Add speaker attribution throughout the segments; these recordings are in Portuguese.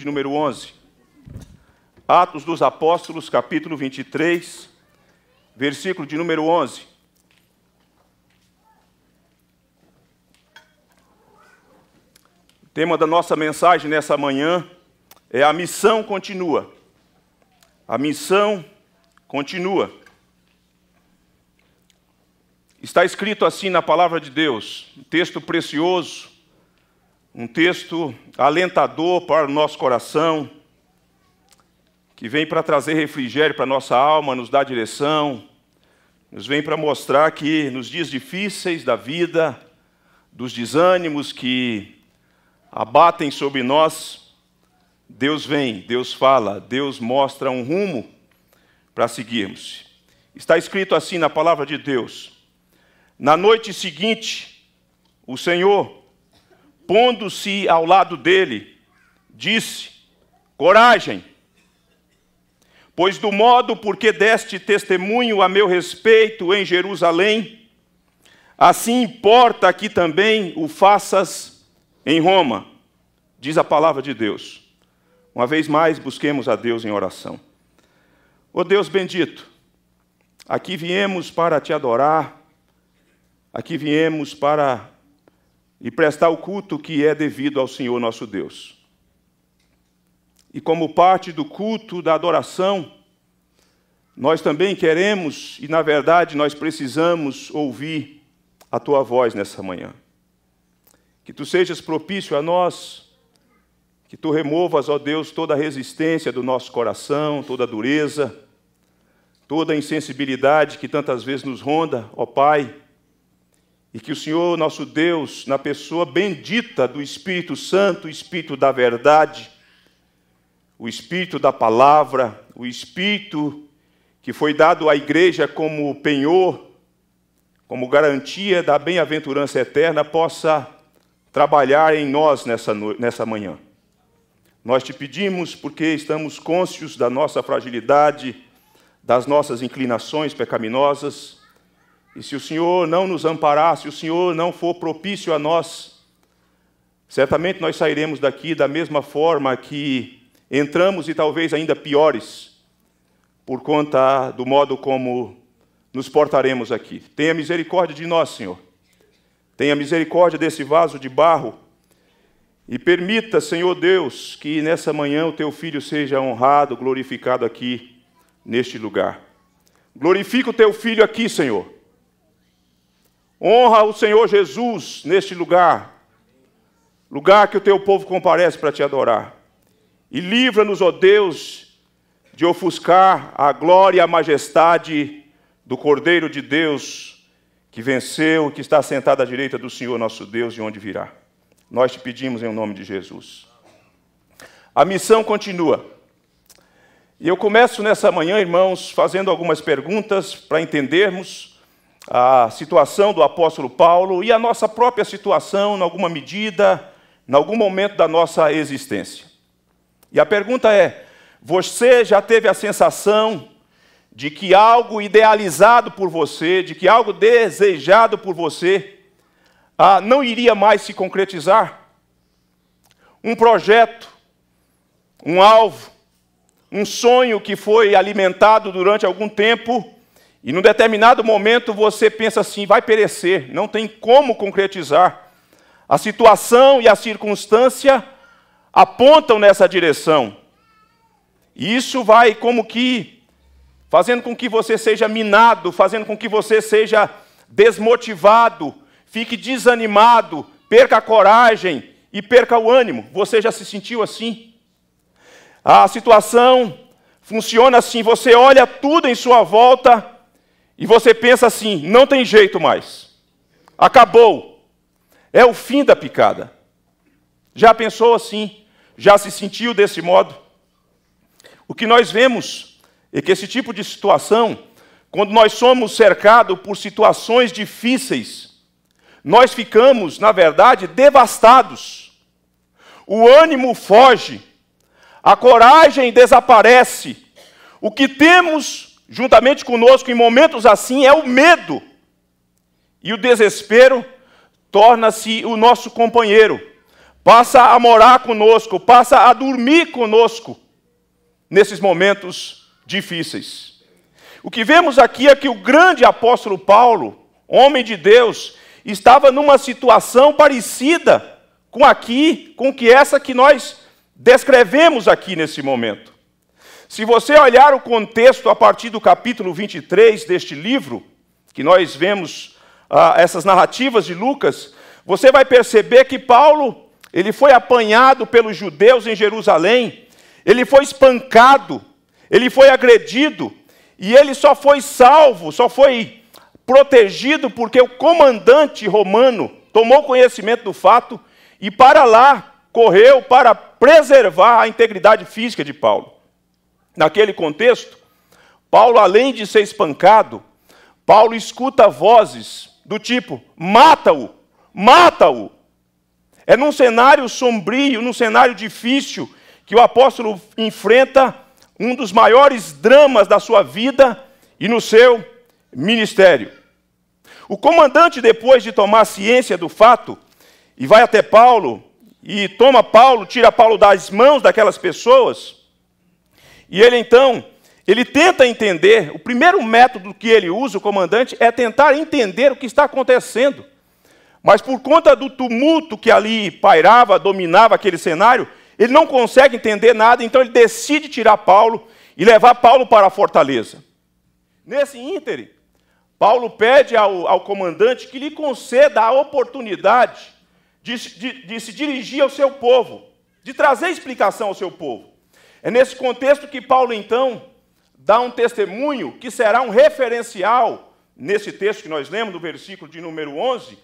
Speaker 1: de número 11. Atos dos Apóstolos, capítulo 23, versículo de número 11. O tema da nossa mensagem nessa manhã é a missão continua. A missão continua. Está escrito assim na palavra de Deus, um texto precioso, um texto alentador para o nosso coração, que vem para trazer refrigério para a nossa alma, nos dar direção, nos vem para mostrar que nos dias difíceis da vida, dos desânimos que abatem sobre nós, Deus vem, Deus fala, Deus mostra um rumo para seguirmos. Está escrito assim na palavra de Deus: Na noite seguinte, o Senhor pondo-se ao lado dele, disse: Coragem, pois do modo porque deste testemunho a meu respeito em Jerusalém, assim importa que também o faças em Roma, diz a palavra de Deus. Uma vez mais, busquemos a Deus em oração. Ó oh Deus bendito, aqui viemos para te adorar, aqui viemos para e prestar o culto que é devido ao Senhor nosso Deus. E como parte do culto da adoração, nós também queremos e, na verdade, nós precisamos ouvir a tua voz nessa manhã. Que tu sejas propício a nós, que tu removas, ó Deus, toda a resistência do nosso coração, toda a dureza, toda a insensibilidade que tantas vezes nos ronda, ó Pai e que o Senhor, nosso Deus, na pessoa bendita do Espírito Santo, o Espírito da verdade, o Espírito da palavra, o Espírito que foi dado à igreja como penhor, como garantia da bem-aventurança eterna, possa trabalhar em nós nessa, nessa manhã. Nós te pedimos porque estamos conscientes da nossa fragilidade, das nossas inclinações pecaminosas e se o Senhor não nos amparar, se o Senhor não for propício a nós, certamente nós sairemos daqui da mesma forma que entramos e talvez ainda piores, por conta do modo como nos portaremos aqui. Tenha misericórdia de nós, Senhor. Tenha misericórdia desse vaso de barro. E permita, Senhor Deus, que nessa manhã o teu filho seja honrado, glorificado aqui, neste lugar. Glorifica o teu filho aqui, Senhor Honra o Senhor Jesus neste lugar, lugar que o teu povo comparece para te adorar. E livra-nos, ó Deus, de ofuscar a glória e a majestade do Cordeiro de Deus, que venceu e que está sentado à direita do Senhor nosso Deus, de onde virá. Nós te pedimos em nome de Jesus. A missão continua. E eu começo nessa manhã, irmãos, fazendo algumas perguntas para entendermos a situação do apóstolo Paulo e a nossa própria situação, em alguma medida, em algum momento da nossa existência. E a pergunta é: você já teve a sensação de que algo idealizado por você, de que algo desejado por você, ah, não iria mais se concretizar? Um projeto, um alvo, um sonho que foi alimentado durante algum tempo e num determinado momento você pensa assim, vai perecer, não tem como concretizar. A situação e a circunstância apontam nessa direção. E isso vai como que fazendo com que você seja minado, fazendo com que você seja desmotivado, fique desanimado, perca a coragem e perca o ânimo. Você já se sentiu assim? A situação funciona assim, você olha tudo em sua volta e você pensa assim: não tem jeito mais. Acabou. É o fim da picada. Já pensou assim? Já se sentiu desse modo? O que nós vemos é que esse tipo de situação, quando nós somos cercados por situações difíceis, nós ficamos, na verdade, devastados. O ânimo foge, a coragem desaparece. O que temos juntamente conosco em momentos assim é o medo. E o desespero torna-se o nosso companheiro, passa a morar conosco, passa a dormir conosco nesses momentos difíceis. O que vemos aqui é que o grande apóstolo Paulo, homem de Deus, estava numa situação parecida com aqui, com que essa que nós descrevemos aqui nesse momento. Se você olhar o contexto a partir do capítulo 23 deste livro, que nós vemos ah, essas narrativas de Lucas, você vai perceber que Paulo, ele foi apanhado pelos judeus em Jerusalém, ele foi espancado, ele foi agredido, e ele só foi salvo, só foi protegido porque o comandante romano tomou conhecimento do fato e para lá correu para preservar a integridade física de Paulo. Naquele contexto, Paulo, além de ser espancado, Paulo escuta vozes do tipo: mata-o, mata-o. É num cenário sombrio, num cenário difícil, que o apóstolo enfrenta um dos maiores dramas da sua vida e no seu ministério. O comandante, depois de tomar ciência do fato, e vai até Paulo, e toma Paulo, tira Paulo das mãos daquelas pessoas, e ele então, ele tenta entender, o primeiro método que ele usa, o comandante, é tentar entender o que está acontecendo. Mas por conta do tumulto que ali pairava, dominava aquele cenário, ele não consegue entender nada, então ele decide tirar Paulo e levar Paulo para a fortaleza. Nesse ínterim, Paulo pede ao, ao comandante que lhe conceda a oportunidade de, de, de se dirigir ao seu povo, de trazer explicação ao seu povo. É nesse contexto que Paulo, então, dá um testemunho que será um referencial, nesse texto que nós lemos, no versículo de número 11,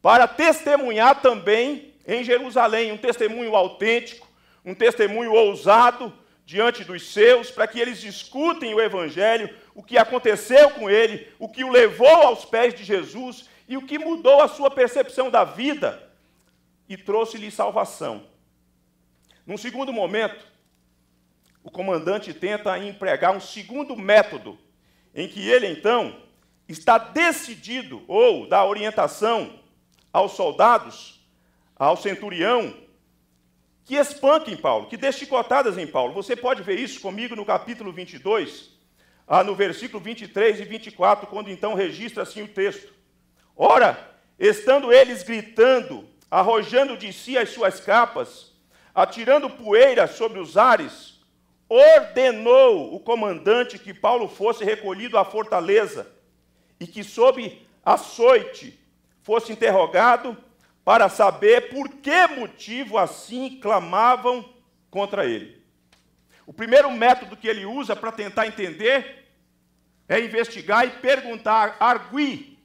Speaker 1: para testemunhar também em Jerusalém, um testemunho autêntico, um testemunho ousado diante dos seus, para que eles discutem o Evangelho, o que aconteceu com ele, o que o levou aos pés de Jesus e o que mudou a sua percepção da vida e trouxe-lhe salvação. Num segundo momento, o comandante tenta empregar um segundo método, em que ele então está decidido ou dá orientação aos soldados, ao centurião, que espanquem Paulo, que dê chicotadas em Paulo. Você pode ver isso comigo no capítulo 22, ah, no versículo 23 e 24, quando então registra assim o texto. Ora, estando eles gritando, arrojando de si as suas capas, atirando poeira sobre os ares, ordenou o comandante que Paulo fosse recolhido à fortaleza e que, sob açoite, fosse interrogado para saber por que motivo assim clamavam contra ele. O primeiro método que ele usa para tentar entender é investigar e perguntar, arguir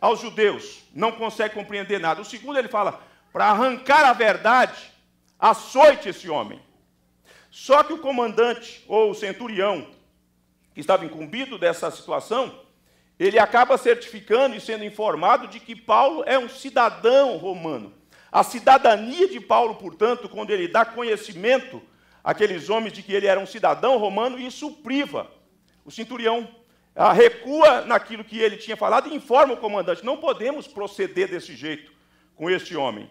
Speaker 1: aos judeus. Não consegue compreender nada. O segundo, ele fala, para arrancar a verdade, açoite esse homem. Só que o comandante ou o centurião que estava incumbido dessa situação, ele acaba certificando e sendo informado de que Paulo é um cidadão romano. A cidadania de Paulo, portanto, quando ele dá conhecimento àqueles homens de que ele era um cidadão romano, isso priva. O centurião recua naquilo que ele tinha falado e informa o comandante: não podemos proceder desse jeito com este homem.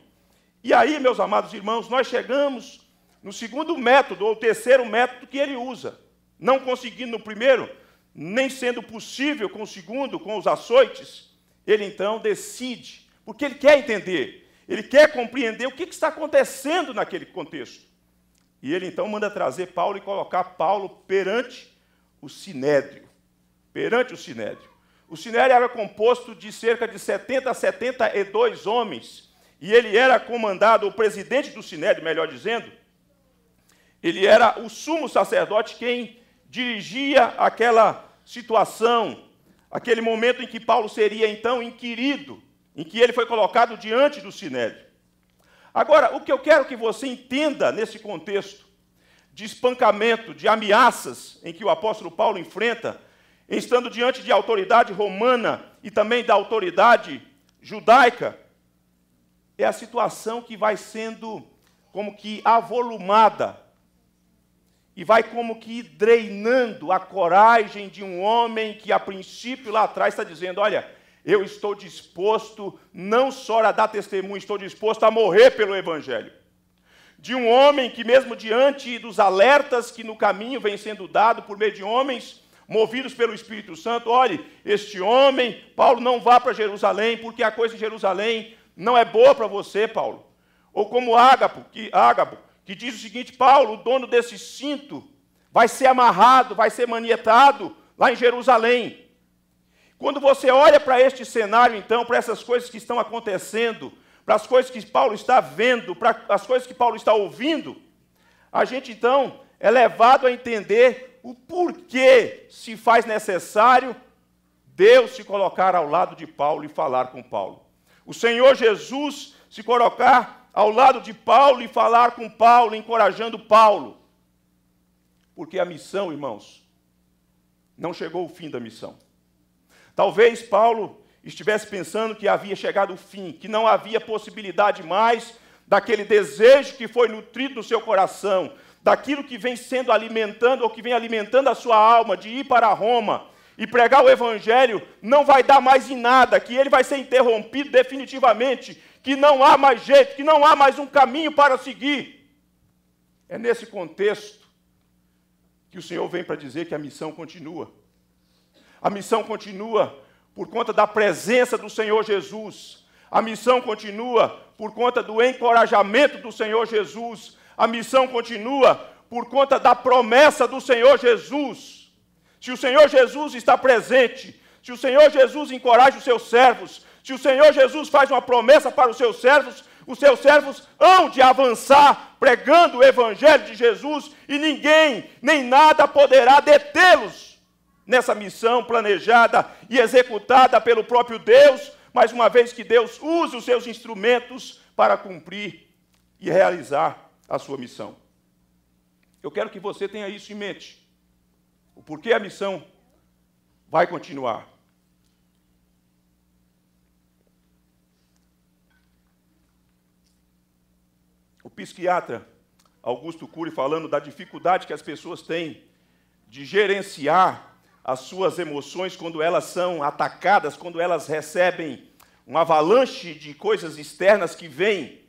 Speaker 1: E aí, meus amados irmãos, nós chegamos no segundo método, ou terceiro método que ele usa. Não conseguindo no primeiro, nem sendo possível com o segundo, com os açoites, ele então decide, porque ele quer entender, ele quer compreender o que está acontecendo naquele contexto. E ele então manda trazer Paulo e colocar Paulo perante o sinédrio. Perante o sinédrio. O sinédrio era composto de cerca de 70 a 72 homens, e ele era comandado, o presidente do sinédrio, melhor dizendo, ele era o sumo sacerdote quem dirigia aquela situação, aquele momento em que Paulo seria então inquirido, em que ele foi colocado diante do sinédrio. Agora, o que eu quero que você entenda nesse contexto de espancamento, de ameaças em que o apóstolo Paulo enfrenta, estando diante de autoridade romana e também da autoridade judaica, é a situação que vai sendo como que avolumada e vai como que drenando a coragem de um homem que a princípio lá atrás está dizendo: Olha, eu estou disposto não só a dar testemunho, estou disposto a morrer pelo Evangelho. De um homem que, mesmo diante dos alertas que no caminho vem sendo dado por meio de homens movidos pelo Espírito Santo, olhe, este homem, Paulo, não vá para Jerusalém, porque a coisa em Jerusalém não é boa para você, Paulo. Ou como Ágapo, que, Ágapo que diz o seguinte: Paulo, o dono desse cinto, vai ser amarrado, vai ser manietado lá em Jerusalém. Quando você olha para este cenário, então, para essas coisas que estão acontecendo, para as coisas que Paulo está vendo, para as coisas que Paulo está ouvindo, a gente então é levado a entender o porquê se faz necessário Deus se colocar ao lado de Paulo e falar com Paulo. O Senhor Jesus se colocar ao lado de Paulo e falar com Paulo, encorajando Paulo. Porque a missão, irmãos, não chegou o fim da missão. Talvez Paulo estivesse pensando que havia chegado o fim, que não havia possibilidade mais daquele desejo que foi nutrido no seu coração, daquilo que vem sendo alimentando ou que vem alimentando a sua alma de ir para Roma e pregar o evangelho, não vai dar mais em nada, que ele vai ser interrompido definitivamente que não há mais jeito, que não há mais um caminho para seguir. É nesse contexto que o Senhor vem para dizer que a missão continua. A missão continua por conta da presença do Senhor Jesus. A missão continua por conta do encorajamento do Senhor Jesus. A missão continua por conta da promessa do Senhor Jesus. Se o Senhor Jesus está presente, se o Senhor Jesus encoraja os seus servos, se o Senhor Jesus faz uma promessa para os seus servos, os seus servos hão de avançar pregando o Evangelho de Jesus e ninguém, nem nada poderá detê-los nessa missão planejada e executada pelo próprio Deus, mas uma vez que Deus usa os seus instrumentos para cumprir e realizar a sua missão. Eu quero que você tenha isso em mente. O porquê a missão vai continuar. psiquiatra Augusto Cury falando da dificuldade que as pessoas têm de gerenciar as suas emoções quando elas são atacadas, quando elas recebem um avalanche de coisas externas que vêm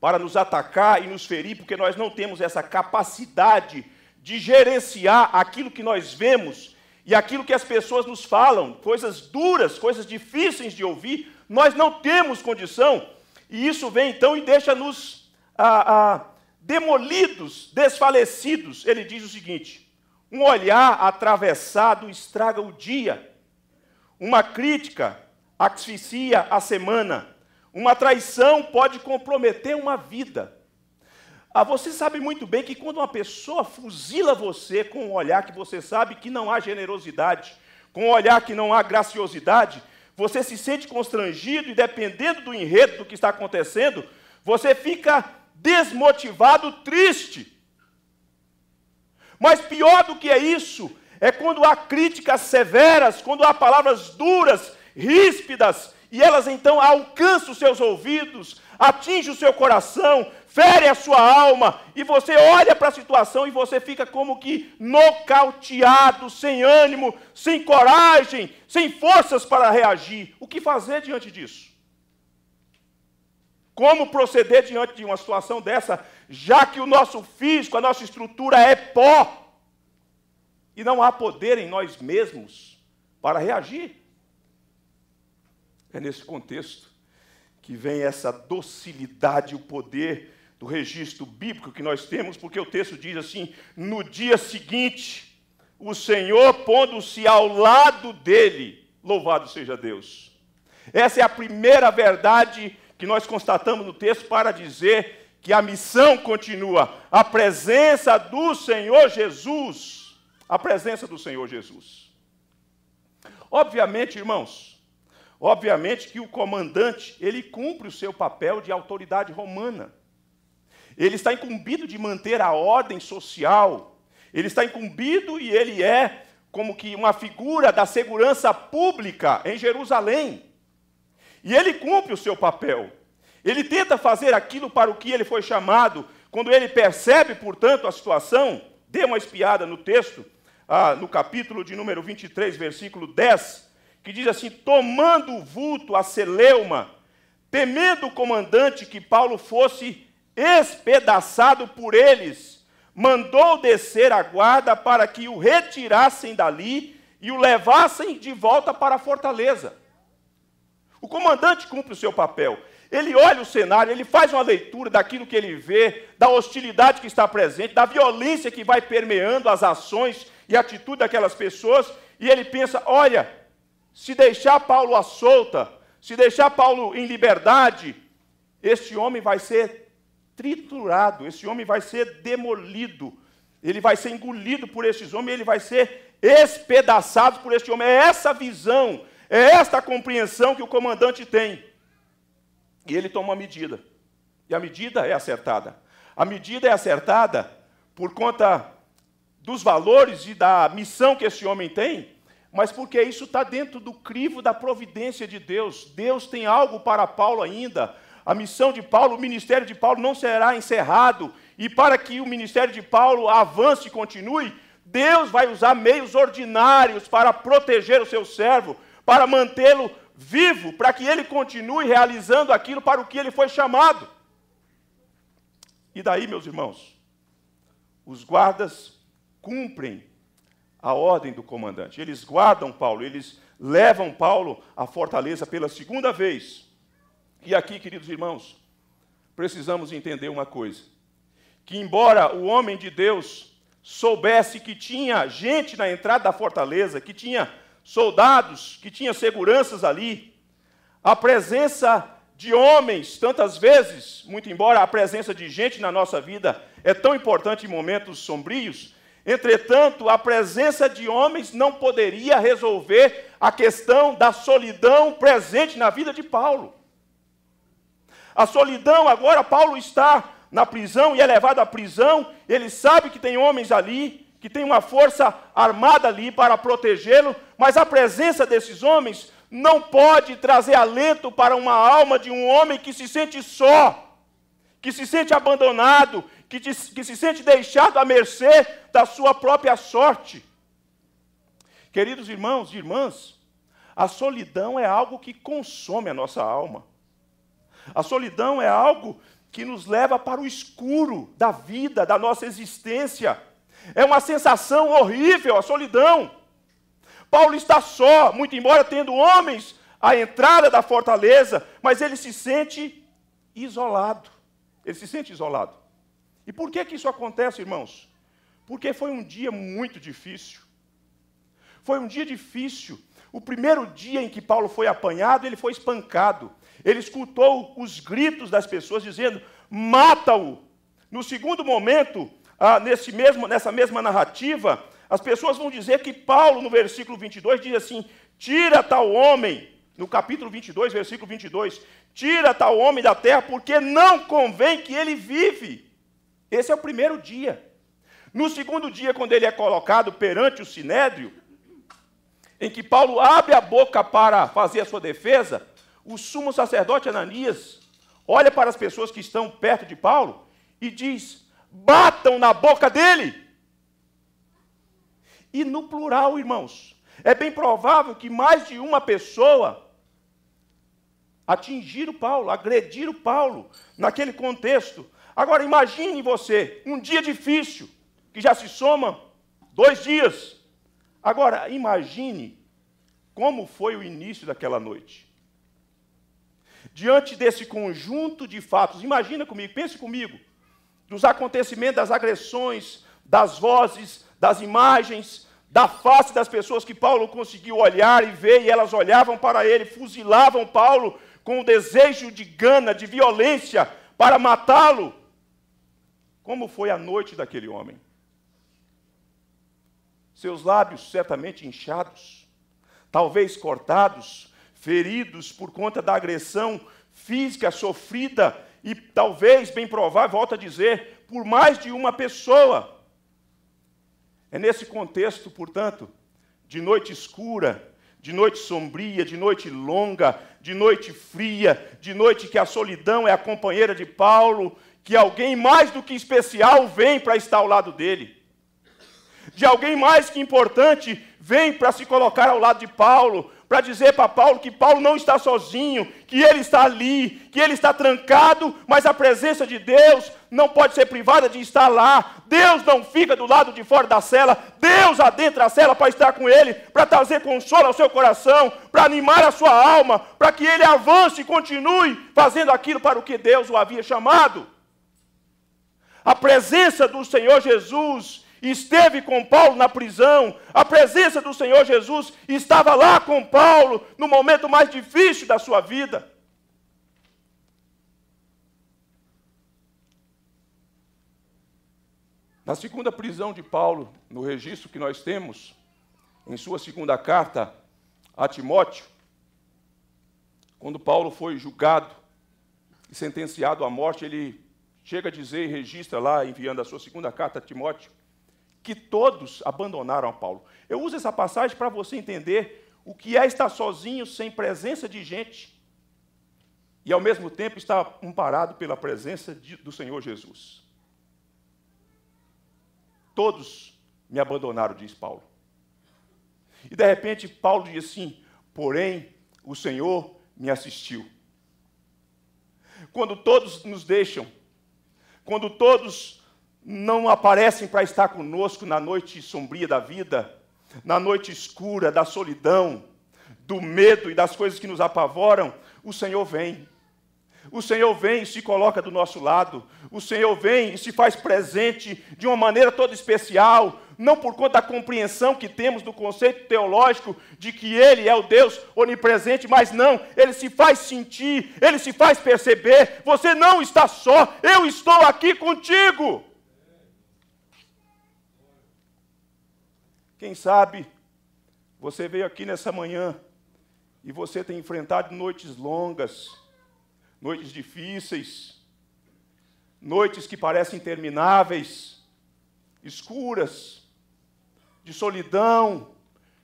Speaker 1: para nos atacar e nos ferir, porque nós não temos essa capacidade de gerenciar aquilo que nós vemos e aquilo que as pessoas nos falam, coisas duras, coisas difíceis de ouvir, nós não temos condição, e isso vem então e deixa-nos ah, ah, demolidos, desfalecidos, ele diz o seguinte: um olhar atravessado estraga o dia, uma crítica asfixia a semana, uma traição pode comprometer uma vida. Ah, você sabe muito bem que quando uma pessoa fuzila você com um olhar que você sabe que não há generosidade, com um olhar que não há graciosidade, você se sente constrangido e dependendo do enredo do que está acontecendo, você fica desmotivado, triste. Mas pior do que é isso, é quando há críticas severas, quando há palavras duras, ríspidas, e elas então alcançam os seus ouvidos, atingem o seu coração, ferem a sua alma, e você olha para a situação e você fica como que nocauteado, sem ânimo, sem coragem, sem forças para reagir. O que fazer diante disso? Como proceder diante de uma situação dessa, já que o nosso físico, a nossa estrutura é pó e não há poder em nós mesmos para reagir? É nesse contexto que vem essa docilidade, o poder do registro bíblico que nós temos, porque o texto diz assim: no dia seguinte, o Senhor pondo-se ao lado dele, louvado seja Deus. Essa é a primeira verdade que nós constatamos no texto para dizer que a missão continua. A presença do Senhor Jesus. A presença do Senhor Jesus. Obviamente, irmãos, obviamente que o comandante, ele cumpre o seu papel de autoridade romana. Ele está incumbido de manter a ordem social. Ele está incumbido e ele é como que uma figura da segurança pública em Jerusalém. E ele cumpre o seu papel. Ele tenta fazer aquilo para o que ele foi chamado. Quando ele percebe, portanto, a situação, dê uma espiada no texto, ah, no capítulo de número 23, versículo 10, que diz assim: Tomando o vulto a Celeuma, temendo o comandante que Paulo fosse espedaçado por eles, mandou descer a guarda para que o retirassem dali e o levassem de volta para a fortaleza. O comandante cumpre o seu papel. Ele olha o cenário, ele faz uma leitura daquilo que ele vê, da hostilidade que está presente, da violência que vai permeando as ações e atitude daquelas pessoas, e ele pensa: olha, se deixar Paulo à solta, se deixar Paulo em liberdade, este homem vai ser triturado, esse homem vai ser demolido, ele vai ser engolido por esses homens, ele vai ser espedaçado por este homem. É essa visão é esta a compreensão que o comandante tem. E ele toma a medida. E a medida é acertada. A medida é acertada por conta dos valores e da missão que esse homem tem, mas porque isso está dentro do crivo da providência de Deus. Deus tem algo para Paulo ainda. A missão de Paulo, o ministério de Paulo não será encerrado. E para que o ministério de Paulo avance e continue, Deus vai usar meios ordinários para proteger o seu servo, para mantê-lo vivo, para que ele continue realizando aquilo para o que ele foi chamado. E daí, meus irmãos, os guardas cumprem a ordem do comandante. Eles guardam Paulo, eles levam Paulo à fortaleza pela segunda vez. E aqui, queridos irmãos, precisamos entender uma coisa: que embora o homem de Deus soubesse que tinha gente na entrada da fortaleza, que tinha soldados, que tinha seguranças ali, a presença de homens, tantas vezes, muito embora a presença de gente na nossa vida é tão importante em momentos sombrios, entretanto, a presença de homens não poderia resolver a questão da solidão presente na vida de Paulo. A solidão, agora, Paulo está na prisão e é levado à prisão, ele sabe que tem homens ali, que tem uma força armada ali para protegê-lo, mas a presença desses homens não pode trazer alento para uma alma de um homem que se sente só, que se sente abandonado, que, te, que se sente deixado à mercê da sua própria sorte. Queridos irmãos e irmãs, a solidão é algo que consome a nossa alma. A solidão é algo que nos leva para o escuro da vida, da nossa existência. É uma sensação horrível, a solidão. Paulo está só, muito embora tendo homens à entrada da fortaleza, mas ele se sente isolado. Ele se sente isolado. E por que, que isso acontece, irmãos? Porque foi um dia muito difícil. Foi um dia difícil. O primeiro dia em que Paulo foi apanhado, ele foi espancado. Ele escutou os gritos das pessoas dizendo: mata-o. No segundo momento, ah, nesse mesmo, nessa mesma narrativa, as pessoas vão dizer que Paulo, no versículo 22, diz assim: Tira tal homem, no capítulo 22, versículo 22, tira tal homem da terra, porque não convém que ele vive. Esse é o primeiro dia. No segundo dia, quando ele é colocado perante o sinédrio, em que Paulo abre a boca para fazer a sua defesa, o sumo sacerdote Ananias olha para as pessoas que estão perto de Paulo e diz: batam na boca dele. E no plural, irmãos, é bem provável que mais de uma pessoa atingir o Paulo, agredir o Paulo naquele contexto. Agora imagine você, um dia difícil, que já se soma dois dias. Agora imagine como foi o início daquela noite. Diante desse conjunto de fatos, imagina comigo, pense comigo dos acontecimentos, das agressões, das vozes, das imagens, da face das pessoas que Paulo conseguiu olhar e ver, e elas olhavam para ele, fuzilavam Paulo com o desejo de gana, de violência, para matá-lo. Como foi a noite daquele homem? Seus lábios certamente inchados, talvez cortados, feridos por conta da agressão física sofrida e talvez, bem provável, volta a dizer, por mais de uma pessoa. É nesse contexto, portanto, de noite escura, de noite sombria, de noite longa, de noite fria, de noite que a solidão é a companheira de Paulo, que alguém mais do que especial vem para estar ao lado dele. De alguém mais que importante vem para se colocar ao lado de Paulo, para dizer para Paulo que Paulo não está sozinho, que ele está ali, que ele está trancado, mas a presença de Deus não pode ser privada de estar lá. Deus não fica do lado de fora da cela, Deus adentra a cela para estar com ele, para trazer consolo ao seu coração, para animar a sua alma, para que ele avance e continue fazendo aquilo para o que Deus o havia chamado. A presença do Senhor Jesus esteve com Paulo na prisão, a presença do Senhor Jesus estava lá com Paulo no momento mais difícil da sua vida. Na segunda prisão de Paulo, no registro que nós temos, em sua segunda carta a Timóteo, quando Paulo foi julgado e sentenciado à morte, ele chega a dizer e registra lá, enviando a sua segunda carta a Timóteo, que todos abandonaram a Paulo. Eu uso essa passagem para você entender o que é estar sozinho, sem presença de gente, e ao mesmo tempo estar amparado pela presença de, do Senhor Jesus. Todos me abandonaram, diz Paulo. E de repente Paulo diz assim: Porém, o Senhor me assistiu. Quando todos nos deixam, quando todos não aparecem para estar conosco na noite sombria da vida, na noite escura da solidão, do medo e das coisas que nos apavoram, o Senhor vem. O Senhor vem e se coloca do nosso lado. O Senhor vem e se faz presente de uma maneira toda especial, não por conta da compreensão que temos do conceito teológico de que Ele é o Deus onipresente, mas não, Ele se faz sentir, Ele se faz perceber. Você não está só, eu estou aqui contigo. Quem sabe você veio aqui nessa manhã e você tem enfrentado noites longas, noites difíceis, noites que parecem intermináveis, escuras, de solidão,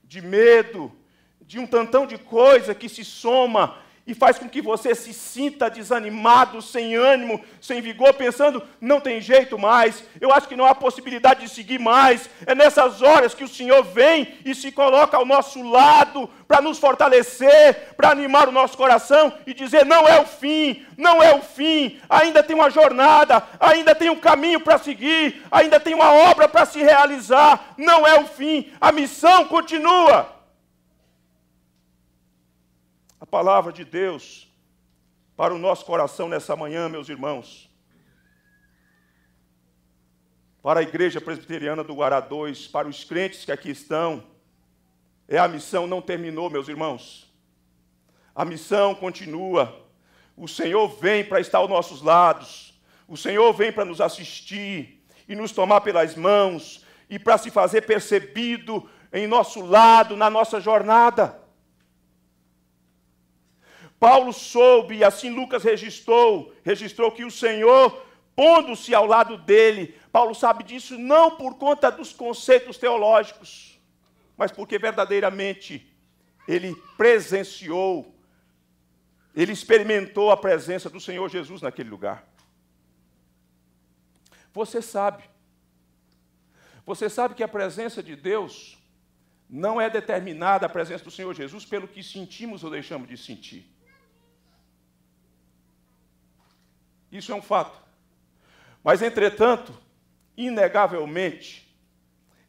Speaker 1: de medo, de um tantão de coisa que se soma e faz com que você se sinta desanimado, sem ânimo, sem vigor, pensando: não tem jeito mais, eu acho que não há possibilidade de seguir mais. É nessas horas que o Senhor vem e se coloca ao nosso lado para nos fortalecer, para animar o nosso coração e dizer: não é o fim, não é o fim, ainda tem uma jornada, ainda tem um caminho para seguir, ainda tem uma obra para se realizar, não é o fim, a missão continua palavra de Deus para o nosso coração nessa manhã, meus irmãos. Para a Igreja Presbiteriana do Guará 2, para os crentes que aqui estão, é a missão não terminou, meus irmãos. A missão continua. O Senhor vem para estar aos nossos lados. O Senhor vem para nos assistir e nos tomar pelas mãos e para se fazer percebido em nosso lado, na nossa jornada. Paulo soube, e assim Lucas registrou, registrou que o Senhor, pondo-se ao lado dele, Paulo sabe disso não por conta dos conceitos teológicos, mas porque verdadeiramente ele presenciou, ele experimentou a presença do Senhor Jesus naquele lugar. Você sabe, você sabe que a presença de Deus não é determinada, a presença do Senhor Jesus, pelo que sentimos ou deixamos de sentir Isso é um fato. Mas, entretanto, inegavelmente,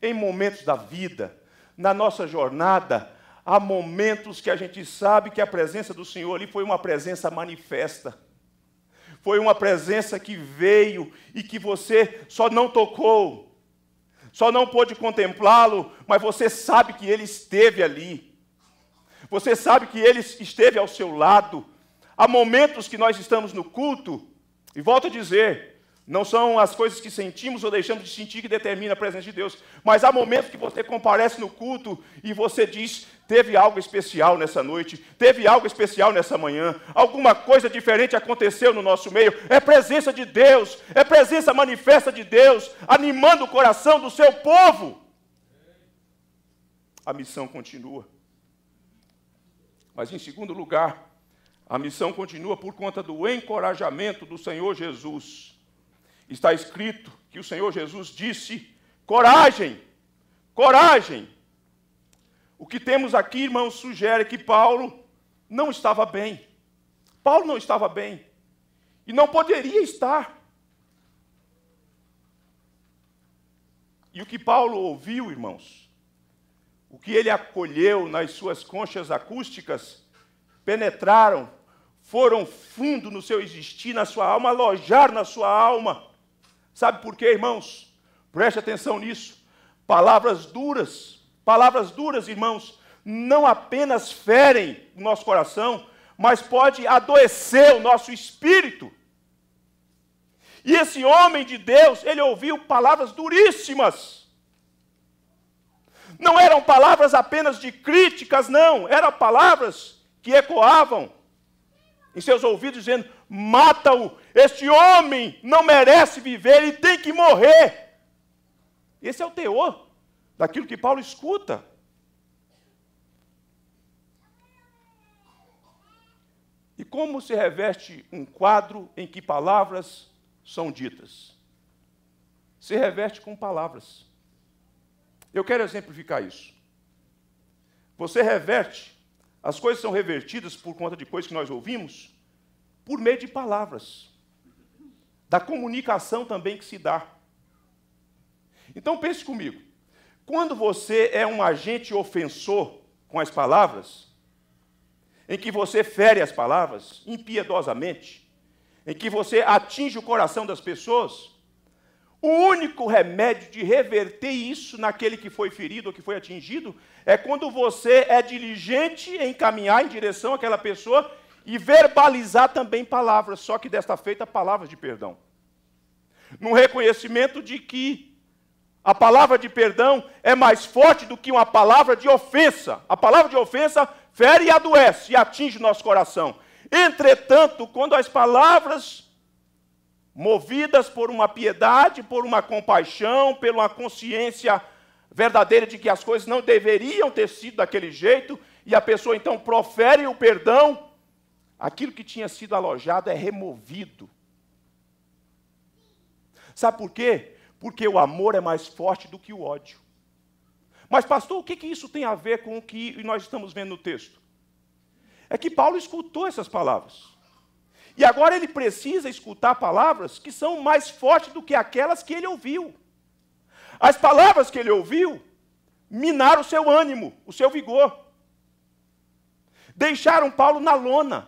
Speaker 1: em momentos da vida, na nossa jornada, há momentos que a gente sabe que a presença do Senhor ali foi uma presença manifesta. Foi uma presença que veio e que você só não tocou, só não pôde contemplá-lo, mas você sabe que ele esteve ali. Você sabe que ele esteve ao seu lado. Há momentos que nós estamos no culto e volto a dizer, não são as coisas que sentimos ou deixamos de sentir que determina a presença de Deus, mas há momentos que você comparece no culto e você diz: teve algo especial nessa noite, teve algo especial nessa manhã, alguma coisa diferente aconteceu no nosso meio. É presença de Deus, é presença manifesta de Deus, animando o coração do seu povo. A missão continua. Mas em segundo lugar, a missão continua por conta do encorajamento do Senhor Jesus. Está escrito que o Senhor Jesus disse: coragem, coragem. O que temos aqui, irmãos, sugere que Paulo não estava bem. Paulo não estava bem. E não poderia estar. E o que Paulo ouviu, irmãos, o que ele acolheu nas suas conchas acústicas, penetraram foram fundo no seu existir, na sua alma, alojar na sua alma. Sabe por quê, irmãos? Preste atenção nisso. Palavras duras, palavras duras, irmãos, não apenas ferem o nosso coração, mas pode adoecer o nosso espírito. E esse homem de Deus, ele ouviu palavras duríssimas. Não eram palavras apenas de críticas, não, eram palavras que ecoavam em seus ouvidos, dizendo: mata-o, este homem não merece viver ele tem que morrer. Esse é o teor daquilo que Paulo escuta. E como se reveste um quadro em que palavras são ditas? Se reveste com palavras. Eu quero exemplificar isso. Você reverte as coisas são revertidas por conta de coisas que nós ouvimos por meio de palavras, da comunicação também que se dá. Então pense comigo: quando você é um agente ofensor com as palavras, em que você fere as palavras impiedosamente, em que você atinge o coração das pessoas, o único remédio de reverter isso naquele que foi ferido ou que foi atingido é quando você é diligente em caminhar em direção àquela pessoa e verbalizar também palavras, só que desta feita palavras de perdão. No reconhecimento de que a palavra de perdão é mais forte do que uma palavra de ofensa. A palavra de ofensa fere e adoece e atinge o nosso coração. Entretanto, quando as palavras movidas por uma piedade, por uma compaixão, pela consciência verdadeira de que as coisas não deveriam ter sido daquele jeito, e a pessoa então profere o perdão, aquilo que tinha sido alojado é removido. Sabe por quê? Porque o amor é mais forte do que o ódio. Mas, pastor, o que, que isso tem a ver com o que nós estamos vendo no texto? É que Paulo escutou essas palavras. E agora ele precisa escutar palavras que são mais fortes do que aquelas que ele ouviu. As palavras que ele ouviu minaram o seu ânimo, o seu vigor. Deixaram Paulo na lona,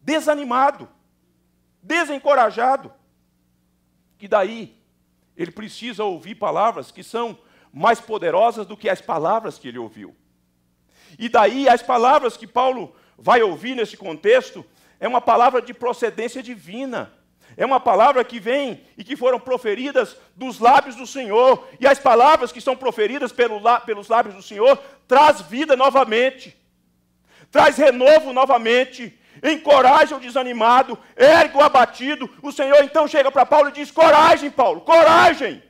Speaker 1: desanimado, desencorajado. E daí, ele precisa ouvir palavras que são mais poderosas do que as palavras que ele ouviu. E daí, as palavras que Paulo vai ouvir nesse contexto é uma palavra de procedência divina é uma palavra que vem e que foram proferidas dos lábios do Senhor. E as palavras que são proferidas pelo, pelos lábios do Senhor traz vida novamente, traz renovo novamente, encoraja o desanimado, ergue o abatido. O Senhor então chega para Paulo e diz: Coragem, Paulo, coragem!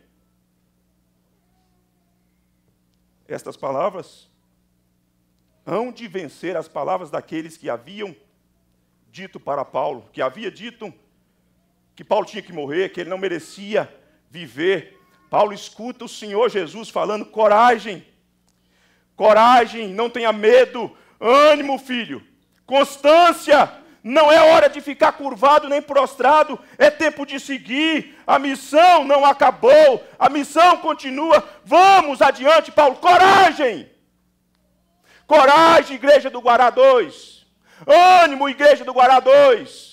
Speaker 1: Estas palavras hão de vencer as palavras daqueles que haviam dito para Paulo, que havia dito que Paulo tinha que morrer, que ele não merecia viver. Paulo escuta o Senhor Jesus falando: coragem, coragem, não tenha medo, ânimo, filho, constância. Não é hora de ficar curvado nem prostrado, é tempo de seguir. A missão não acabou, a missão continua. Vamos adiante, Paulo. Coragem! Coragem, igreja do Guará 2. Ânimo, igreja do Guará 2.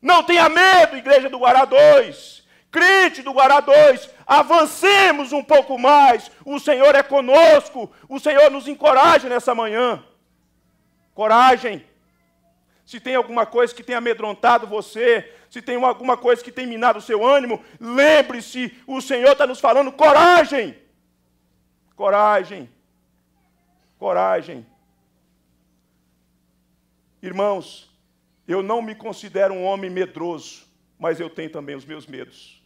Speaker 1: Não tenha medo, igreja do Guará 2, crente do Guará 2, avancemos um pouco mais. O Senhor é conosco, o Senhor nos encoraja nessa manhã. Coragem. Se tem alguma coisa que tem amedrontado você, se tem alguma coisa que tem minado o seu ânimo, lembre-se, o Senhor está nos falando coragem. Coragem. Coragem. Irmãos, eu não me considero um homem medroso, mas eu tenho também os meus medos.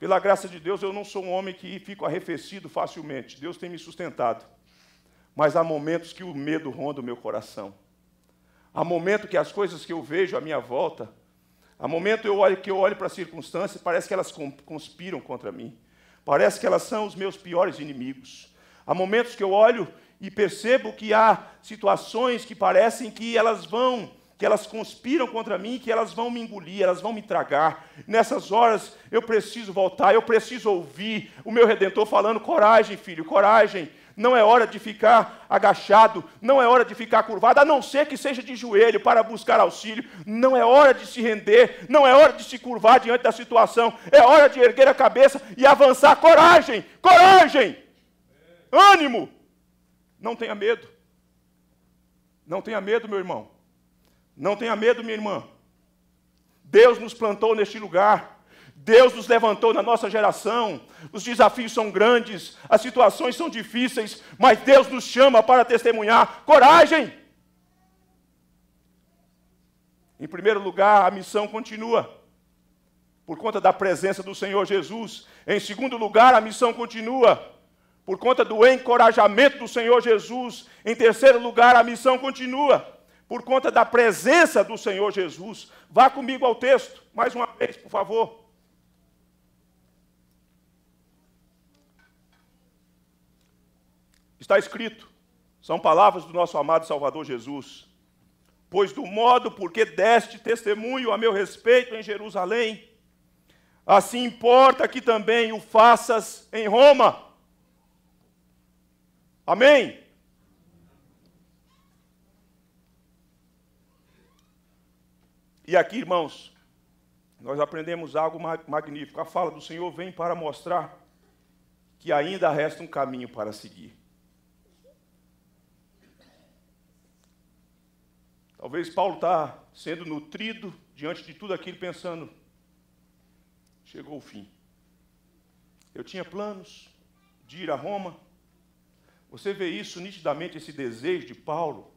Speaker 1: Pela graça de Deus, eu não sou um homem que fico arrefecido facilmente. Deus tem me sustentado. Mas há momentos que o medo ronda o meu coração. Há momentos que as coisas que eu vejo à minha volta, há momentos eu olho, que eu olho para as circunstâncias, parece que elas conspiram contra mim. Parece que elas são os meus piores inimigos. Há momentos que eu olho e percebo que há situações que parecem que elas vão, que elas conspiram contra mim, que elas vão me engolir, elas vão me tragar. Nessas horas eu preciso voltar, eu preciso ouvir o meu redentor falando: coragem, filho, coragem. Não é hora de ficar agachado, não é hora de ficar curvado, a não ser que seja de joelho para buscar auxílio. Não é hora de se render, não é hora de se curvar diante da situação. É hora de erguer a cabeça e avançar. Coragem, coragem! Ânimo! Não tenha medo. Não tenha medo, meu irmão. Não tenha medo, minha irmã. Deus nos plantou neste lugar. Deus nos levantou na nossa geração. Os desafios são grandes, as situações são difíceis, mas Deus nos chama para testemunhar coragem. Em primeiro lugar, a missão continua por conta da presença do Senhor Jesus. Em segundo lugar, a missão continua por conta do encorajamento do Senhor Jesus. Em terceiro lugar, a missão continua, por conta da presença do Senhor Jesus. Vá comigo ao texto, mais uma vez, por favor. Está escrito, são palavras do nosso amado Salvador Jesus. Pois do modo porque deste testemunho a meu respeito em Jerusalém, assim importa que também o faças em Roma. Amém? E aqui, irmãos, nós aprendemos algo magnífico. A fala do Senhor vem para mostrar que ainda resta um caminho para seguir. Talvez Paulo está sendo nutrido diante de tudo aquilo, pensando: chegou o fim. Eu tinha planos de ir a Roma, você vê isso nitidamente, esse desejo de Paulo,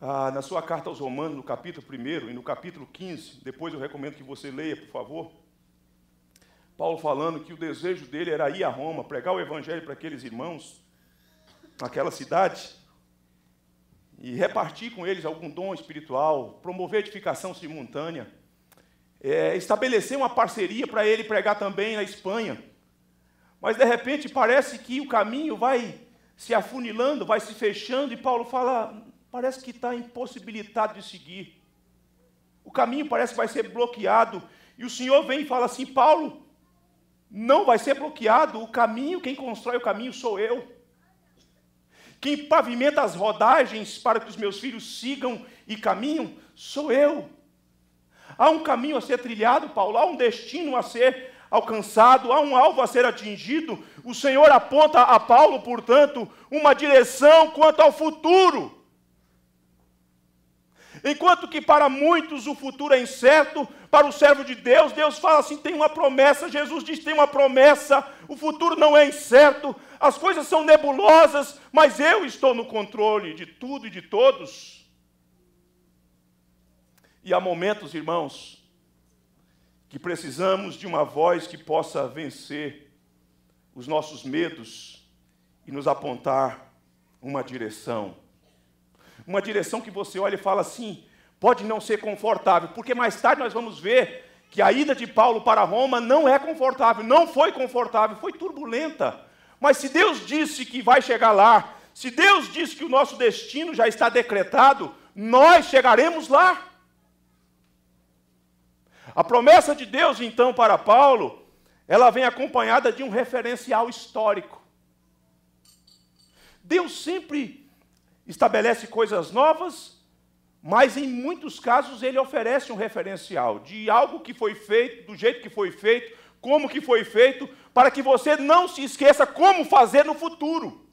Speaker 1: ah, na sua carta aos Romanos, no capítulo 1 e no capítulo 15. Depois eu recomendo que você leia, por favor. Paulo falando que o desejo dele era ir a Roma, pregar o evangelho para aqueles irmãos, naquela cidade, e repartir com eles algum dom espiritual, promover edificação simultânea, é, estabelecer uma parceria para ele pregar também na Espanha mas de repente parece que o caminho vai se afunilando, vai se fechando, e Paulo fala: parece que está impossibilitado de seguir. O caminho parece que vai ser bloqueado. E o Senhor vem e fala assim: Paulo, não vai ser bloqueado. O caminho, quem constrói o caminho sou eu. Quem pavimenta as rodagens para que os meus filhos sigam e caminham sou eu. Há um caminho a ser trilhado, Paulo, há um destino a ser alcançado, há um alvo a ser atingido. O Senhor aponta a Paulo, portanto, uma direção quanto ao futuro. Enquanto que para muitos o futuro é incerto, para o servo de Deus, Deus fala assim: tem uma promessa. Jesus diz: tem uma promessa. O futuro não é incerto, as coisas são nebulosas, mas eu estou no controle de tudo e de todos. E há momentos, irmãos, que precisamos de uma voz que possa vencer os nossos medos e nos apontar uma direção. Uma direção que você olha e fala assim: pode não ser confortável, porque mais tarde nós vamos ver que a ida de Paulo para Roma não é confortável, não foi confortável, foi turbulenta. Mas se Deus disse que vai chegar lá, se Deus disse que o nosso destino já está decretado, nós chegaremos lá. A promessa de Deus, então, para Paulo, ela vem acompanhada de um referencial histórico. Deus sempre estabelece coisas novas, mas em muitos casos ele oferece um referencial de algo que foi feito, do jeito que foi feito, como que foi feito, para que você não se esqueça como fazer no futuro.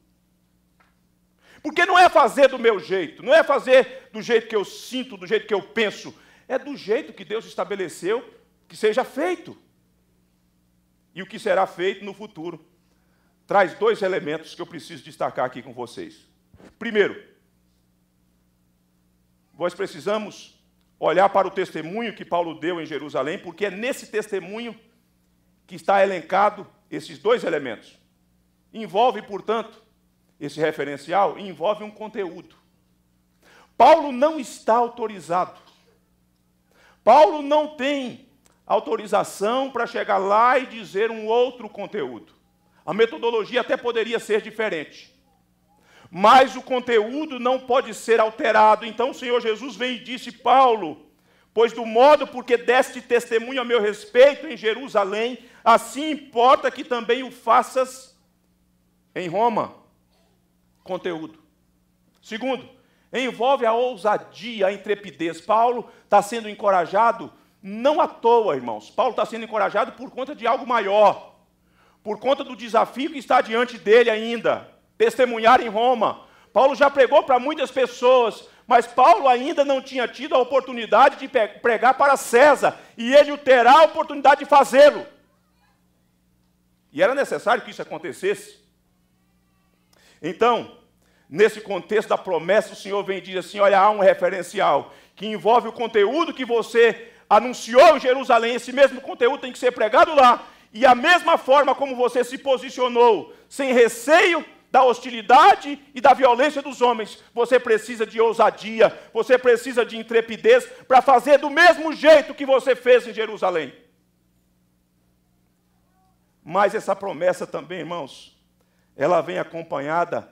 Speaker 1: Porque não é fazer do meu jeito, não é fazer do jeito que eu sinto, do jeito que eu penso, é do jeito que Deus estabeleceu que seja feito. E o que será feito no futuro. Traz dois elementos que eu preciso destacar aqui com vocês. Primeiro, nós precisamos olhar para o testemunho que Paulo deu em Jerusalém, porque é nesse testemunho que está elencado esses dois elementos. Envolve, portanto, esse referencial envolve um conteúdo. Paulo não está autorizado Paulo não tem autorização para chegar lá e dizer um outro conteúdo. A metodologia até poderia ser diferente. Mas o conteúdo não pode ser alterado. Então o Senhor Jesus vem e disse: Paulo, pois do modo porque deste testemunho a meu respeito em Jerusalém, assim importa que também o faças em Roma. Conteúdo. Segundo, envolve a ousadia, a intrepidez. Paulo está sendo encorajado não à toa, irmãos. Paulo está sendo encorajado por conta de algo maior, por conta do desafio que está diante dele ainda testemunhar em Roma. Paulo já pregou para muitas pessoas, mas Paulo ainda não tinha tido a oportunidade de pregar para César, e ele terá a oportunidade de fazê-lo. E era necessário que isso acontecesse. Então, Nesse contexto da promessa, o Senhor vem dizer assim: olha, há um referencial que envolve o conteúdo que você anunciou em Jerusalém, esse mesmo conteúdo tem que ser pregado lá, e a mesma forma como você se posicionou, sem receio da hostilidade e da violência dos homens, você precisa de ousadia, você precisa de intrepidez para fazer do mesmo jeito que você fez em Jerusalém. Mas essa promessa também, irmãos, ela vem acompanhada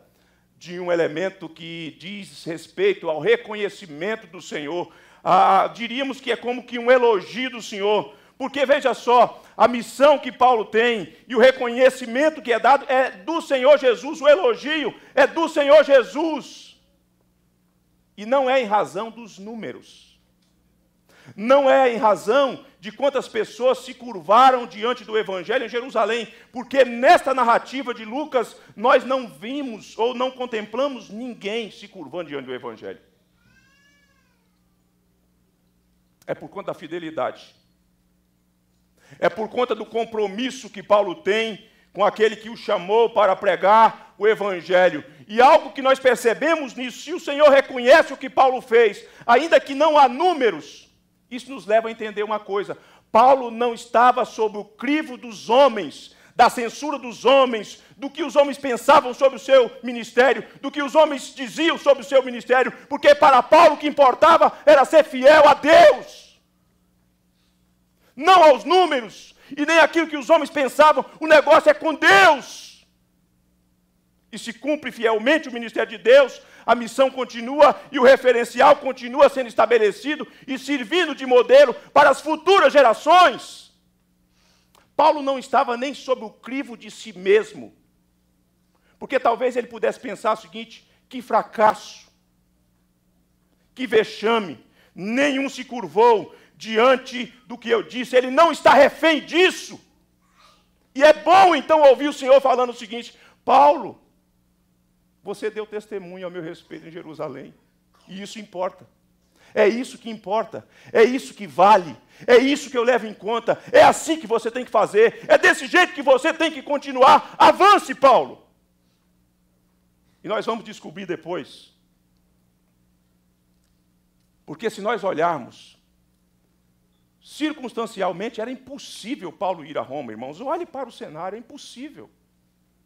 Speaker 1: de um elemento que diz respeito ao reconhecimento do Senhor. Ah, diríamos que é como que um elogio do Senhor, porque veja só, a missão que Paulo tem e o reconhecimento que é dado é do Senhor Jesus, o elogio é do Senhor Jesus. E não é em razão dos números. Não é em razão de quantas pessoas se curvaram diante do Evangelho em Jerusalém, porque nesta narrativa de Lucas nós não vimos ou não contemplamos ninguém se curvando diante do Evangelho. É por conta da fidelidade, é por conta do compromisso que Paulo tem com aquele que o chamou para pregar o Evangelho. E algo que nós percebemos nisso, se o Senhor reconhece o que Paulo fez, ainda que não há números, isso nos leva a entender uma coisa: Paulo não estava sob o crivo dos homens, da censura dos homens, do que os homens pensavam sobre o seu ministério, do que os homens diziam sobre o seu ministério, porque para Paulo o que importava era ser fiel a Deus, não aos números e nem aquilo que os homens pensavam, o negócio é com Deus. E se cumpre fielmente o ministério de Deus, a missão continua e o referencial continua sendo estabelecido e servindo de modelo para as futuras gerações. Paulo não estava nem sob o crivo de si mesmo, porque talvez ele pudesse pensar o seguinte: que fracasso, que vexame, nenhum se curvou diante do que eu disse, ele não está refém disso. E é bom então ouvir o Senhor falando o seguinte: Paulo, você deu testemunho ao meu respeito em Jerusalém. E isso importa. É isso que importa, é isso que vale, é isso que eu levo em conta, é assim que você tem que fazer, é desse jeito que você tem que continuar. Avance, Paulo! E nós vamos descobrir depois. Porque se nós olharmos, circunstancialmente era impossível Paulo ir a Roma, irmãos. Olhe para o cenário, é impossível.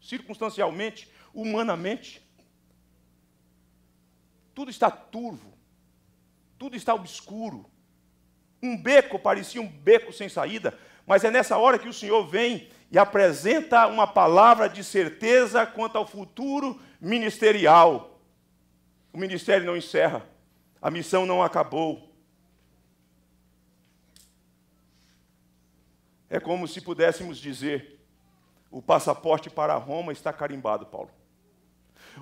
Speaker 1: Circunstancialmente, humanamente, tudo está turvo, tudo está obscuro. Um beco parecia um beco sem saída, mas é nessa hora que o Senhor vem e apresenta uma palavra de certeza quanto ao futuro ministerial. O ministério não encerra, a missão não acabou. É como se pudéssemos dizer: o passaporte para Roma está carimbado, Paulo.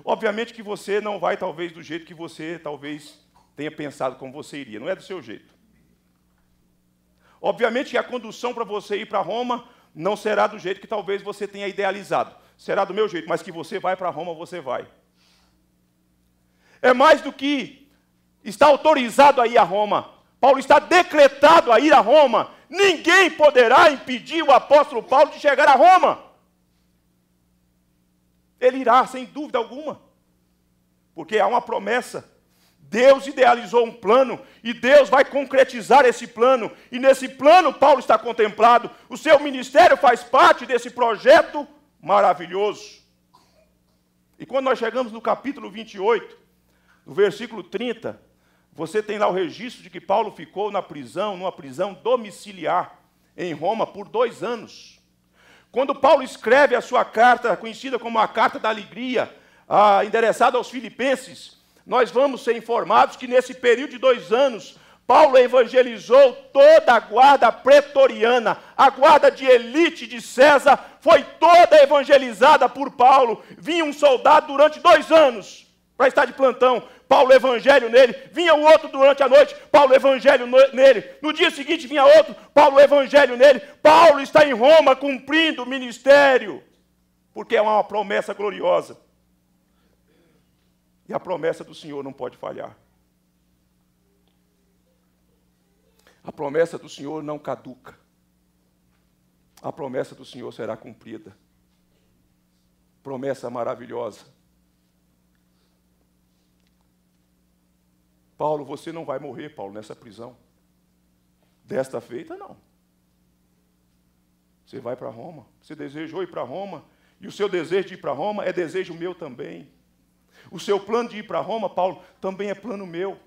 Speaker 1: Obviamente que você não vai, talvez, do jeito que você talvez tenha pensado como você iria, não é do seu jeito. Obviamente que a condução para você ir para Roma não será do jeito que talvez você tenha idealizado, será do meu jeito, mas que você vai para Roma, você vai. É mais do que está autorizado a ir a Roma, Paulo está decretado a ir a Roma, ninguém poderá impedir o apóstolo Paulo de chegar a Roma. Ele irá, sem dúvida alguma. Porque há uma promessa. Deus idealizou um plano e Deus vai concretizar esse plano. E nesse plano, Paulo está contemplado. O seu ministério faz parte desse projeto maravilhoso. E quando nós chegamos no capítulo 28, no versículo 30, você tem lá o registro de que Paulo ficou na prisão, numa prisão domiciliar em Roma, por dois anos. Quando Paulo escreve a sua carta, conhecida como a Carta da Alegria, ah, endereçada aos Filipenses, nós vamos ser informados que nesse período de dois anos, Paulo evangelizou toda a guarda pretoriana, a guarda de elite de César foi toda evangelizada por Paulo. Vinha um soldado durante dois anos para estar de plantão. Paulo evangelho nele. Vinha o outro durante a noite, Paulo evangelho nele. No dia seguinte vinha outro, Paulo evangelho nele. Paulo está em Roma cumprindo o ministério, porque é uma promessa gloriosa. E a promessa do Senhor não pode falhar. A promessa do Senhor não caduca. A promessa do Senhor será cumprida. Promessa maravilhosa Paulo, você não vai morrer, Paulo, nessa prisão. Desta feita, não. Você vai para Roma. Você desejou ir para Roma. E o seu desejo de ir para Roma é desejo meu também. O seu plano de ir para Roma, Paulo, também é plano meu.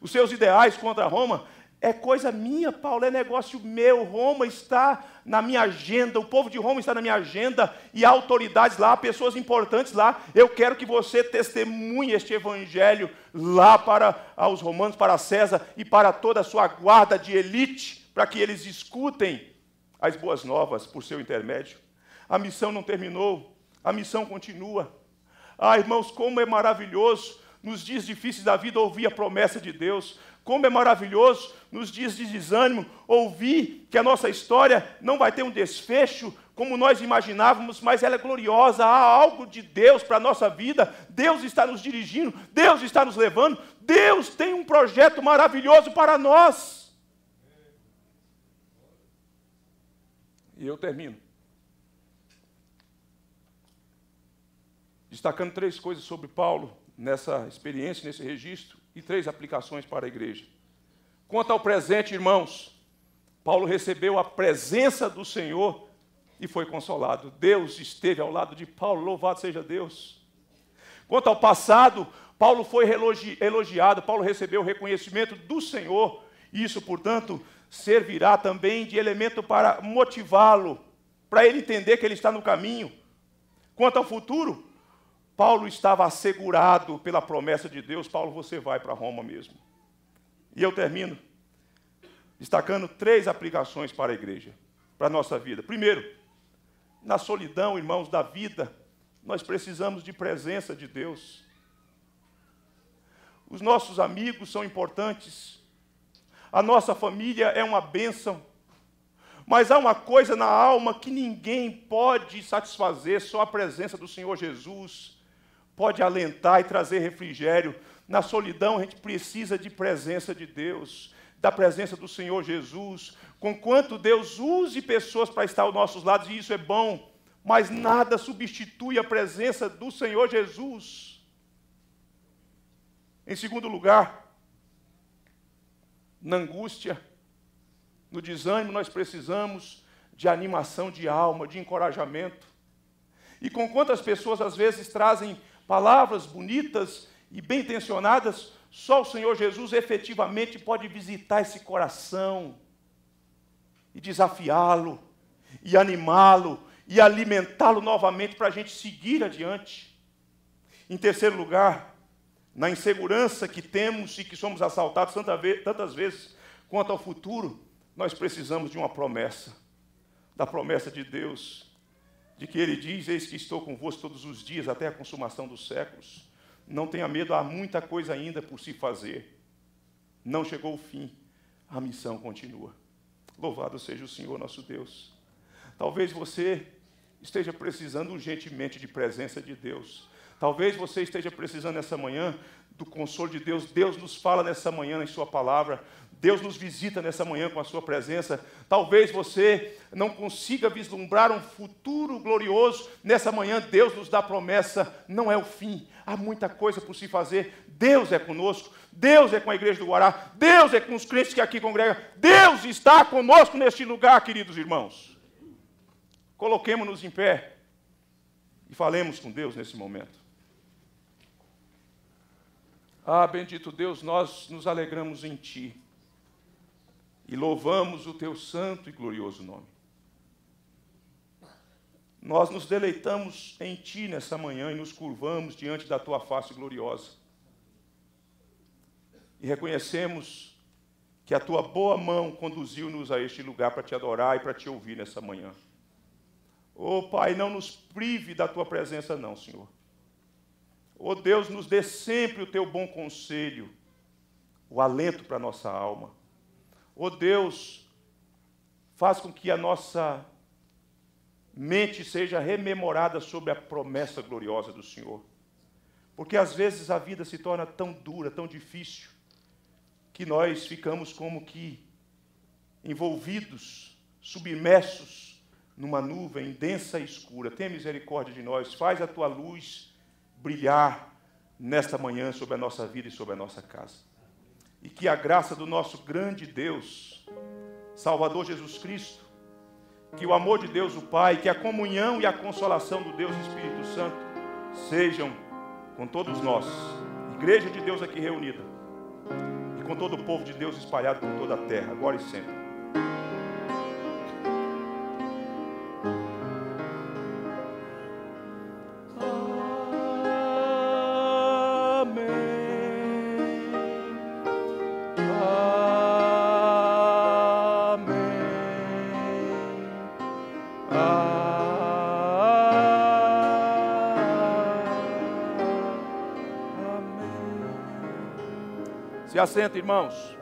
Speaker 1: Os seus ideais contra Roma é coisa minha, Paulo, é negócio meu. Roma está na minha agenda, o povo de Roma está na minha agenda, e há autoridades lá, pessoas importantes lá. Eu quero que você testemunhe este evangelho lá para os romanos, para César e para toda a sua guarda de elite, para que eles escutem as boas novas por seu intermédio. A missão não terminou, a missão continua. Ah, irmãos, como é maravilhoso nos dias difíceis da vida ouvir a promessa de Deus, como é maravilhoso nos dias de desânimo ouvir que a nossa história não vai ter um desfecho como nós imaginávamos, mas ela é gloriosa. Há algo de Deus para a nossa vida. Deus está nos dirigindo, Deus está nos levando, Deus tem um projeto maravilhoso para nós. E eu termino. Destacando três coisas sobre Paulo nessa experiência, nesse registro e três aplicações para a igreja. Quanto ao presente, irmãos, Paulo recebeu a presença do Senhor e foi consolado. Deus esteve ao lado de Paulo, louvado seja Deus. Quanto ao passado, Paulo foi elogiado, Paulo recebeu o reconhecimento do Senhor. Isso, portanto, servirá também de elemento para motivá-lo, para ele entender que ele está no caminho. Quanto ao futuro, Paulo estava assegurado pela promessa de Deus: Paulo, você vai para Roma mesmo. E eu termino destacando três aplicações para a igreja, para a nossa vida. Primeiro, na solidão, irmãos, da vida, nós precisamos de presença de Deus. Os nossos amigos são importantes, a nossa família é uma bênção, mas há uma coisa na alma que ninguém pode satisfazer, só a presença do Senhor Jesus pode alentar e trazer refrigério. Na solidão, a gente precisa de presença de Deus, da presença do Senhor Jesus. Conquanto Deus use pessoas para estar aos nossos lados, e isso é bom, mas nada substitui a presença do Senhor Jesus. Em segundo lugar, na angústia, no desânimo, nós precisamos de animação de alma, de encorajamento. E com quantas pessoas às vezes trazem palavras bonitas e bem intencionadas, só o Senhor Jesus efetivamente pode visitar esse coração e desafiá-lo, e animá-lo, e alimentá-lo novamente para a gente seguir adiante. Em terceiro lugar, na insegurança que temos e que somos assaltados tantas vezes quanto ao futuro, nós precisamos de uma promessa, da promessa de Deus de que ele diz: Eis que estou convosco todos os dias até a consumação dos séculos. Não tenha medo, há muita coisa ainda por se fazer. Não chegou o fim, a missão continua. Louvado seja o Senhor nosso Deus. Talvez você esteja precisando urgentemente de presença de Deus. Talvez você esteja precisando nessa manhã do consolo de Deus. Deus nos fala nessa manhã em Sua palavra Deus nos visita nessa manhã com a Sua presença. Talvez você não consiga vislumbrar um futuro glorioso. Nessa manhã, Deus nos dá promessa: não é o fim. Há muita coisa por se fazer. Deus é conosco. Deus é com a igreja do Guará. Deus é com os crentes que aqui congregam. Deus está conosco neste lugar, queridos irmãos. Coloquemos-nos em pé e falemos com Deus nesse momento. Ah, bendito Deus, nós nos alegramos em Ti e louvamos o teu santo e glorioso nome. Nós nos deleitamos em ti nessa manhã e nos curvamos diante da tua face gloriosa. E reconhecemos que a tua boa mão conduziu-nos a este lugar para te adorar e para te ouvir nessa manhã. Ô oh, Pai, não nos prive da tua presença, não, Senhor. Ó oh, Deus, nos dê sempre o teu bom conselho, o alento para a nossa alma oh Deus, faz com que a nossa mente seja rememorada sobre a promessa gloriosa do Senhor. Porque às vezes a vida se torna tão dura, tão difícil, que nós ficamos como que envolvidos, submersos numa nuvem densa e escura. Tem misericórdia de nós, faz a tua luz brilhar nesta manhã sobre a nossa vida e sobre a nossa casa e que a graça do nosso grande Deus, Salvador Jesus Cristo, que o amor de Deus o Pai, que a comunhão e a consolação do Deus Espírito Santo sejam com todos nós, igreja de Deus aqui reunida, e com todo o povo de Deus espalhado por toda a terra, agora e sempre. Se assenta, irmãos.